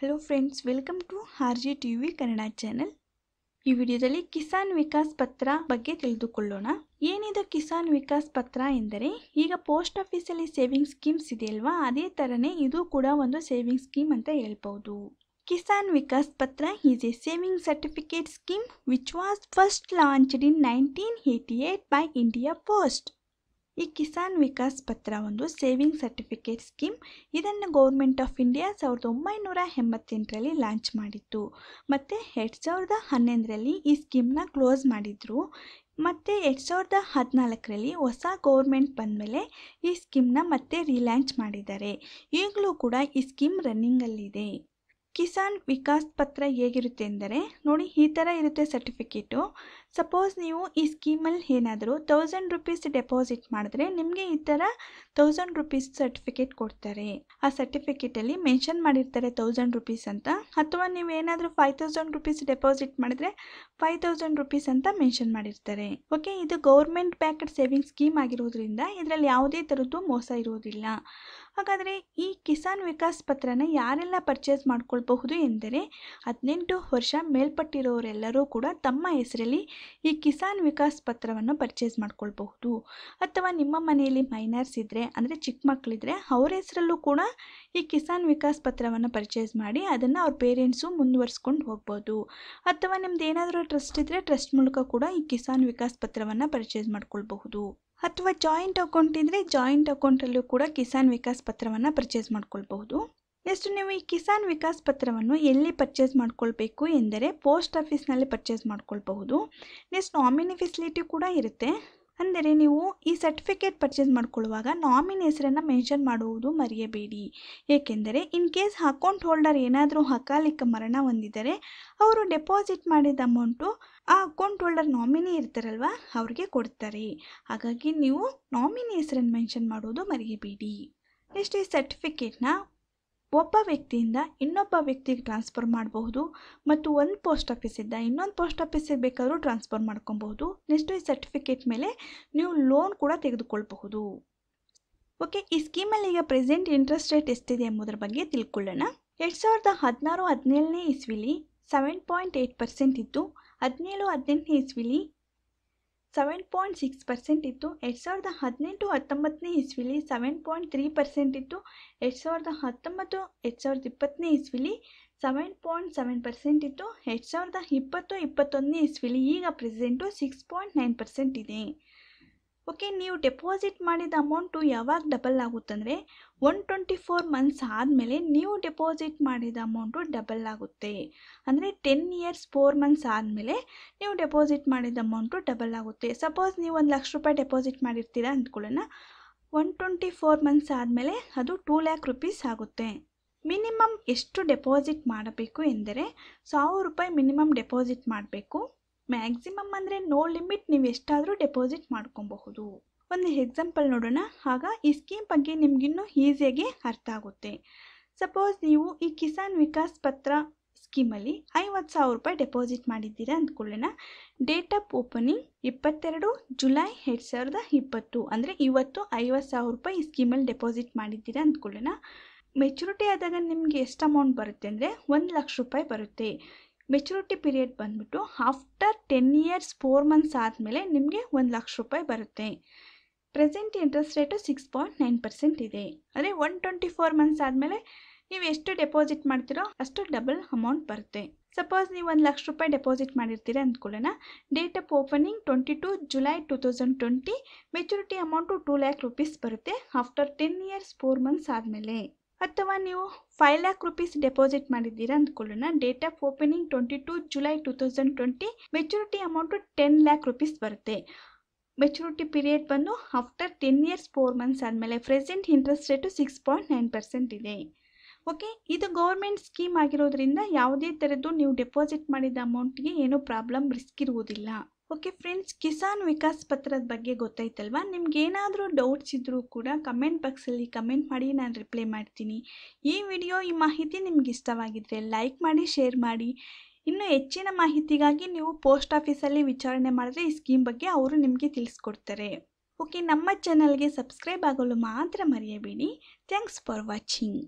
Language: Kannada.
hello friends welcome to R G T V Kannada channel ಈ ವಿಡಿಯೋದಲ್ಲಿ ಕಿಸಾನ್ ವಿಕಾಸ್ ಪತ್ರ ಬಗ್ಗೆ ತಿಳಿದುಕೊಳ್ಳೋಣ ಏನಿದು ಕಿಸಾನ್ ವಿಕಾಸ್ ಪತ್ರ ಎಂದರೆ ಈಗ ಪೋಸ್ಟ್ ಆಫೀಸಲ್ಲಿ ಸೇವಿಂಗ್ ಸ್ಕೀಮ್ಸ್ ಇದೆಯಲ್ವಾ ಅದೇ ಥರನೇ ಇದು ಕೂಡ ಒಂದು ಸೇವಿಂಗ್ ಸ್ಕೀಮ್ ಅಂತ ಹೇಳ್ಬೋದು Kisan Vikas Patra is a saving certificate scheme which was first launched in nineteen eighty eight by India Post ಈ ಕಿಸಾನ್ ವಿಕಾಸ್ ಪತ್ರ ಒಂದು ಸೇವಿಂಗ್ ಸರ್ಟಿಫಿಕೇಟ್ ಸ್ಕೀಮ್ ಇದನ್ನು ಗೌರ್ಮೆಂಟ್ ಆಫ್ ಇಂಡಿಯಾ ಸಾವಿರದ ಒಂಬೈನೂರ ಎಂಬತ್ತೆಂಟರಲ್ಲಿ ಲಾಂಚ್ ಮಾಡಿತ್ತು ಮತ್ತು ಎರಡು ಸಾವಿರದ ಹನ್ನೊಂದರಲ್ಲಿ ಈ ಸ್ಕೀಮ್ನ ಕ್ಲೋಸ್ ಮಾಡಿದರು ಮತ್ತು ಎರಡು ಸಾವಿರದ ಹದಿನಾಲ್ಕರಲ್ಲಿ ಹೊಸ ಗೌರ್ಮೆಂಟ್ ಬಂದಮೇಲೆ ಈ ಸ್ಕೀಮ್ನ ಮತ್ತೆ ರೀಲ್ಯಾಂಚ್ ಮಾಡಿದ್ದಾರೆ ಈಗಲೂ ಕೂಡ ಈ ಸ್ಕೀಮ್ ರನ್ನಿಂಗಲ್ಲಿದೆ ಕಿಸಾನ್ ವಿಕಾಸ್ ಪತ್ರ ಹೇಗಿರುತ್ತೆ ಅಂದರೆ ನೋಡಿ ಈ ಥರ ಇರುತ್ತೆ ಸರ್ಟಿಫಿಕೇಟು ಸಪೋಸ್ ನೀವು ಈ ಸ್ಕೀಮಲ್ಲಿ ಏನಾದರೂ ತೌಸಂಡ್ ರುಪೀಸ್ ಡೆಪಾಸಿಟ್ ಮಾಡಿದ್ರೆ ನಿಮಗೆ ಈ ಥರ ತೌಸಂಡ್ ರುಪೀಸ್ ಸರ್ಟಿಫಿಕೇಟ್ ಕೊಡ್ತಾರೆ ಆ ಸರ್ಟಿಫಿಕೇಟಲ್ಲಿ ಮೆನ್ಷನ್ ಮಾಡಿರ್ತಾರೆ ತೌಸಂಡ್ ರುಪೀಸ್ ಅಂತ ಅಥವಾ ನೀವು ಏನಾದರೂ ಫೈವ್ ತೌಸಂಡ್ ರುಪೀಸ್ ಡೆಪಾಸಿಟ್ ಮಾಡಿದ್ರೆ ಫೈವ್ ತೌಸಂಡ್ ರುಪೀಸ್ ಅಂತ ಮೆನ್ಷನ್ ಮಾಡಿರ್ತಾರೆ ಓಕೆ ಇದು ಗೌರ್ಮೆಂಟ್ ಬ್ಯಾಂಕ್ಡ್ ಸೇವಿಂಗ್ ಸ್ಕೀಮ್ ಆಗಿರೋದ್ರಿಂದ ಇದರಲ್ಲಿ ಯಾವುದೇ ಥರದ್ದು ಮೋಸ ಇರೋದಿಲ್ಲ ಹಾಗಾದರೆ ಈ ಕಿಸಾನ್ ವಿಕಾಸ್ ಪತ್ರನ ಯಾರೆಲ್ಲ ಪರ್ಚೇಸ್ ಮಾಡ್ಕೊಳ್ಬಹುದು ಎಂದರೆ ಹದಿನೆಂಟು ವರ್ಷ ಮೇಲ್ಪಟ್ಟಿರೋರೆಲ್ಲರೂ ಕೂಡ ತಮ್ಮ ಹೆಸರಲ್ಲಿ ಈ ಕಿಸಾನ್ ವಿಕಾಸ್ ಪತ್ರವನ್ನು ಪರ್ಚೇಸ್ ಮಾಡ್ಕೊಳ್ಬಹುದು ಅಥವಾ ನಿಮ್ಮ ಮನೆಯಲ್ಲಿ ಮೈನರ್ಸ್ ಇದ್ದರೆ ಅಂದರೆ ಚಿಕ್ಕ ಮಕ್ಕಳಿದ್ರೆ ಅವರ ಹೆಸರಲ್ಲೂ ಕೂಡ ಈ ಕಿಸಾನ್ ವಿಕಾಸ್ ಪತ್ರವನ್ನು ಪರ್ಚೇಸ್ ಮಾಡಿ ಅದನ್ನು ಅವ್ರ ಪೇರೆಂಟ್ಸು ಮುಂದುವರಿಸ್ಕೊಂಡು ಹೋಗ್ಬೋದು ಅಥವಾ ನಿಮ್ದು ಏನಾದರೂ ಟ್ರಸ್ಟ್ ಇದ್ದರೆ ಟ್ರಸ್ಟ್ ಮೂಲಕ ಕೂಡ ಈ ಕಿಸಾನ್ ವಿಕಾಸ್ ಪತ್ರವನ್ನು ಪರ್ಚೇಸ್ ಮಾಡ್ಕೊಳ್ಬಹುದು ಅಥವಾ ಜಾಯಿಂಟ್ ಅಕೌಂಟ್ ಇದ್ದರೆ ಜಾಯಿಂಟ್ ಅಕೌಂಟಲ್ಲೂ ಕೂಡ ಕಿಸಾನ್ ವಿಕಾಸ್ ಪತ್ರವನ್ನು ಪರ್ಚೇಸ್ ಮಾಡ್ಕೊಳ್ಬಹುದು ನೆಕ್ಸ್ಟ್ ನೀವು ಈ ಕಿಸಾನ್ ವಿಕಾಸ್ ಪತ್ರವನ್ನು ಎಲ್ಲಿ ಪರ್ಚೇಸ್ ಮಾಡ್ಕೊಳ್ಬೇಕು ಎಂದರೆ ಪೋಸ್ಟ್ ಆಫೀಸ್ನಲ್ಲಿ ಪರ್ಚೇಸ್ ಮಾಡ್ಕೊಳ್ಬಹುದು ನೆಕ್ಸ್ಟ್ ನಾಮಿನಿ ಫೆಸಿಲಿಟಿ ಕೂಡ ಇರುತ್ತೆ ಅಂದರೆ ನೀವು ಈ ಸರ್ಟಿಫಿಕೇಟ್ ಪರ್ಚೇಸ್ ಮಾಡಿಕೊಳ್ಳುವಾಗ ನಾಮಿನಿ ಹೆಸರನ್ನು ಮೆನ್ಷನ್ ಮಾಡುವುದು ಮರೆಯಬೇಡಿ ಏಕೆಂದರೆ ಇನ್ ಕೇಸ್ ಅಕೌಂಟ್ ಹೋಲ್ಡರ್ ಏನಾದರೂ ಅಕಾಲಿಕ ಮರಣ ಹೊಂದಿದರೆ ಅವರು ಡೆಪಾಸಿಟ್ ಮಾಡಿದ ಅಮೌಂಟು ಆ ಅಕೌಂಟ್ ಹೋಲ್ಡರ್ ನಾಮಿನಿ ಇರ್ತಾರಲ್ವ ಅವ್ರಿಗೆ ಕೊಡ್ತಾರೆ ಹಾಗಾಗಿ ನೀವು ನಾಮಿನಿ ಹೆಸರನ್ನು ಮೆನ್ಷನ್ ಮಾಡುವುದು ಮರೆಯಬೇಡಿ ನೆಕ್ಸ್ಟ್ ಈ ಸರ್ಟಿಫಿಕೇಟ್ನ ಒಬ್ಬ ವ್ಯಕ್ತಿಯಿಂದ ಇನ್ನೊಬ್ಬ ವ್ಯಕ್ತಿಗೆ ಟ್ರಾನ್ಸ್ಫರ್ ಮಾಡಬಹುದು ಮತ್ತು ಒಂದು ಪೋಸ್ಟ್ ಆಫೀಸಿಂದ ಇನ್ನೊಂದು ಪೋಸ್ಟ್ ಆಫೀಸಿಗೆ ಬೇಕಾದರೂ ಟ್ರಾನ್ಸ್ಫರ್ ಮಾಡ್ಕೊಬಹುದು ನೆಕ್ಸ್ಟ್ ಈ ಸರ್ಟಿಫಿಕೇಟ್ ಮೇಲೆ ನೀವು ಲೋನ್ ಕೂಡ ತೆಗೆದುಕೊಳ್ಬಹುದು ಓಕೆ ಈ ಸ್ಕೀಮಲ್ಲಿ ಈಗ ಪ್ರೆಸೆಂಟ್ ಇಂಟ್ರೆಸ್ಟ್ ರೇಟ್ ಎಷ್ಟಿದೆ ಎಂಬುದರ ಬಗ್ಗೆ ತಿಳ್ಕೊಳ್ಳೋಣ ಎರಡು ಸಾವಿರದ ಹದಿನಾರು ಹದಿನೇಳನೇ ಇಸ್ವಿಲಿ ಸೆವೆನ್ ಪಾಯಿಂಟ್ ಏಯ್ಟ್ ಪರ್ಸೆಂಟ್ ಇತ್ತು ಹದಿನೇಳು ಹದಿನೆಂಟನೇ ಇಸ್ವಿಲಿ ಸೆವೆನ್ ಪಾಯಿಂಟ್ ಸಿಕ್ಸ್ ಪರ್ಸೆಂಟ್ ಇತ್ತು ಎರಡು ಸಾವಿರದ ಹದಿನೆಂಟು ಹತ್ತೊಂಬತ್ತನೇ ಇಸ್ವಿಲಿ ಸೆವೆನ್ ಪಾಯಿಂಟ್ ತ್ರೀ ಪರ್ಸೆಂಟ್ ಇತ್ತು ಎರಡು ಸಾವಿರದ ಹತ್ತೊಂಬತ್ತು ಎರಡು ಸಾವಿರದ ಇಪ್ಪತ್ತನೇ ಇಸ್ವಿಲಿ ಸೆವೆನ್ ಪಾಯಿಂಟ್ ಸೆವೆನ್ ಪರ್ಸೆಂಟ್ ಇತ್ತು ಎರಡು ಸಾವಿರದ ಇಪ್ಪತ್ತು ಇಪ್ಪತ್ತೊಂದನೇ ಇಸ್ವಿಲಿ ಈಗ present six point nine percent ಇದೆ ಓಕೆ ನೀವು ಡೆಪಾಸಿಟ್ ಮಾಡಿದ ಅಮೌಂಟು ಯಾವಾಗ ಡಬಲ್ ಆಗುತ್ತಂದರೆ ಒನ್ ಟ್ವೆಂಟಿ ಫೋರ್ ಮಂತ್ಸ್ ಆದಮೇಲೆ ನೀವು ಡೆಪಾಸಿಟ್ ಮಾಡಿದ ಅಮೌಂಟು ಡಬಲ್ ಆಗುತ್ತೆ ಅಂದರೆ ಟೆನ್ ಇಯರ್ಸ್ ಫೋರ್ ಮಂತ್ಸ್ ಆದಮೇಲೆ ನೀವು ಡೆಪಾಸಿಟ್ ಮಾಡಿದ ಅಮೌಂಟು ಡಬಲ್ ಆಗುತ್ತೆ ಸಪೋಸ್ ನೀವು ಒಂದು ಲಕ್ಷ ರೂಪಾಯಿ ಡೆಪಾಸಿಟ್ ಮಾಡಿರ್ತೀರಾ ಅಂದ್ಕೊಳ್ಳೋಣ ಒನ್ ಟ್ವೆಂಟಿ ಫೋರ್ ಮಂತ್ಸ್ ಆದಮೇಲೆ ಅದು ಟೂ ಲ್ಯಾಕ್ ರುಪೀಸ್ ಆಗುತ್ತೆ ಮಿನಿಮಮ್ ಎಷ್ಟು ಡೆಪಾಸಿಟ್ ಮಾಡಬೇಕು ಎಂದರೆ ಸಾವಿರ ರೂಪಾಯಿ ಮಿನಿಮಮ್ ಡೆಪಾಸಿಟ್ ಮಾಡಬೇಕು ಮ್ಯಾಕ್ಸಿಮಮ್ ಅಂದರೆ ನೋ ಲಿಮಿಟ್ ನೀವು ಎಷ್ಟಾದರೂ ಡೆಪಾಸಿಟ್ ಮಾಡ್ಕೊಬಹುದು ಒಂದು ಎಕ್ಸಾಂಪಲ್ ನೋಡೋಣ ಆಗ ಈ ಸ್ಕೀಮ್ ಬಗ್ಗೆ ನಿಮಗಿನ್ನೂ ಈಸಿಯಾಗಿ ಅರ್ಥ ಆಗುತ್ತೆ ಸಪೋಸ್ ನೀವು ಈ ಕಿಸಾನ್ ವಿಕಾಸ್ ಪತ್ರ ಸ್ಕೀಮಲ್ಲಿ ಐವತ್ತು ಸಾವಿರ ರೂಪಾಯಿ ಡೆಪಾಸಿಟ್ ಮಾಡಿದ್ದೀರಾ ಅಂದ್ಕೊಳ್ಳೋಣ ಡೇಟ್ ಆಫ್ ಓಪನಿಂಗ್ ಇಪ್ಪತ್ತೆರಡು ಜುಲೈ ಎರಡು ಸಾವಿರದ ಇಪ್ಪತ್ತು ಅಂದರೆ ಇವತ್ತು ಐವತ್ತು ಸಾವಿರ ರೂಪಾಯಿ ಈ ಸ್ಕೀಮಲ್ಲಿ ಡೆಪಾಸಿಟ್ ಮಾಡಿದ್ದೀರಾ ಅಂದ್ಕೊಳ್ಳೋಣ ಮೆಚುರಿಟಿ ಆದಾಗ ನಿಮಗೆ ಎಷ್ಟು ಅಮೌಂಟ್ ಬರುತ್ತೆ ಅಂದರೆ ಒಂದು ಲಕ್ಷ ರೂಪಾಯಿ ಬರುತ್ತೆ ಮೆಚುರಿಟಿ ಪೀರಿಯಡ್ ಬಂದುಬಿಟ್ಟು after ten years four months ಆದಮೇಲೆ ನಿಮಗೆ ಒಂದು ಲಕ್ಷ ರೂಪಾಯಿ ಬರುತ್ತೆ present interest rate six point nine percent ಇದೆ ಅಂದರೆ ಒನ್ ಟ್ವೆಂಟಿ ಫೋರ್ ಮಂತ್ಸ್ ಆದಮೇಲೆ ನೀವು ಎಷ್ಟು ಡೆಪಾಸಿಟ್ ಮಾಡ್ತೀರೋ ಅಷ್ಟು ಡಬಲ್ ಅಮೌಂಟ್ ಬರುತ್ತೆ ಸಪೋಸ್ ನೀವು ಒಂದು ಲಕ್ಷ ರೂಪಾಯಿ ಡೆಪಾಸಿಟ್ ಮಾಡಿರ್ತೀರಿ ಅಂದ್ಕೊಳ್ಳೋಣ date of opening twenty two July two thousand twenty maturity amount two lakh rupees ಬರುತ್ತೆ after ten years four months ಆದಮೇಲೆ ಅಥವಾ ನೀವು ಫೈವ್ ಲ್ಯಾಕ್ ರುಪೀಸ್ ಡೆಪಾಸಿಟ್ ಮಾಡಿದ್ದೀರಾ ಅಂದ್ಕೊಳ್ಳೋಣ date of opening twenty two July two thousand twenty maturity amount ten lakh rupees ಬರುತ್ತೆ ಮೆಚುರಿಟಿ ಪೀರಿಯಡ್ ಬಂದು after ten years four months ಆದಮೇಲೆ present interest rate six point nine percent ಇದೆ ಓಕೆ ಇದು ಗೌರ್ಮೆಂಟ್ ಸ್ಕೀಮ್ ಆಗಿರೋದ್ರಿಂದ ಯಾವುದೇ ಥರದ್ದು ನೀವು ಡೆಪಾಸಿಟ್ ಮಾಡಿದ ಅಮೌಂಟ್ಗೆ ಏನೂ ಪ್ರಾಬ್ಲಮ್ ರಿಸ್ಕ್ ಇರುವುದಿಲ್ಲ ಓಕೆ ಫ್ರೆಂಡ್ಸ್ ಕಿಸಾನ್ ವಿಕಾಸ್ ಪತ್ರದ ಬಗ್ಗೆ ಗೊತ್ತಾಯ್ತಲ್ವಾ ನಿಮ್ಗೇನಾದರೂ ಡೌಟ್ಸ್ ಇದ್ದರೂ ಕೂಡ ಕಮೆಂಟ್ ಬಾಕ್ಸಲ್ಲಿ ಕಮೆಂಟ್ ಮಾಡಿ ನಾನು ರಿಪ್ಲೈ ಮಾಡ್ತೀನಿ ಈ ವಿಡಿಯೋ ಈ ಮಾಹಿತಿ ನಿಮ್ಗೆ ಇಷ್ಟವಾಗಿದ್ದರೆ ಲೈಕ್ ಮಾಡಿ ಶೇರ್ ಮಾಡಿ ಇನ್ನು ಹೆಚ್ಚಿನ ಮಾಹಿತಿಗಾಗಿ ನೀವು ಪೋಸ್ಟ್ ಆಫೀಸಲ್ಲಿ ವಿಚಾರಣೆ ಮಾಡಿದ್ರೆ ಈ ಸ್ಕೀಮ್ ಬಗ್ಗೆ ಅವರು ನಿಮಗೆ ತಿಳಿಸ್ಕೊಡ್ತಾರೆ ಓಕೆ ನಮ್ಮ ಚಾನಲ್ಗೆ ಸಬ್ಸ್ಕ್ರೈಬ್ ಆಗಲು ಮಾತ್ರ ಮರೆಯಬೇಡಿ ಥ್ಯಾಂಕ್ಸ್ ಫಾರ್ ವಾಚಿಂಗ್